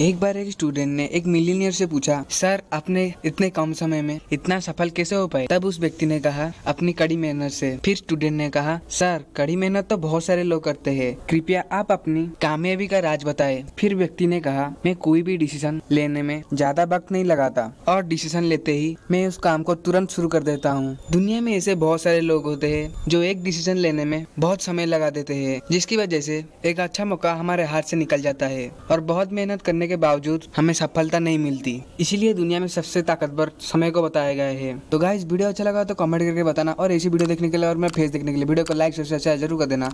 एक बार एक स्टूडेंट ने एक मिलीनियर से पूछा सर आपने इतने कम समय में इतना सफल कैसे हो पाए तब उस व्यक्ति ने कहा अपनी कड़ी मेहनत से फिर स्टूडेंट ने कहा सर कड़ी मेहनत तो बहुत सारे लोग करते हैं कृपया आप अपनी कामयाबी का राज बताएं फिर व्यक्ति ने कहा मैं कोई भी डिसीजन लेने में ज्यादा वक्त नहीं लगाता और डिसीजन लेते ही मैं उस काम को तुरंत शुरू कर देता हूँ दुनिया में ऐसे बहुत सारे लोग होते है जो एक डिसीजन लेने में बहुत समय लगा देते है जिसकी वजह से एक अच्छा मौका हमारे हाथ से निकल जाता है और बहुत मेहनत करने के बावजूद हमें सफलता नहीं मिलती इसीलिए दुनिया में सबसे ताकतवर समय को बताया गया है तो गाइज वीडियो अच्छा लगा तो कमेंट करके बताना और ऐसी वीडियो देखने के लिए और मेरा फेस देखने के लिए वीडियो को लाइक सबसे अच्छा जरूर कर देना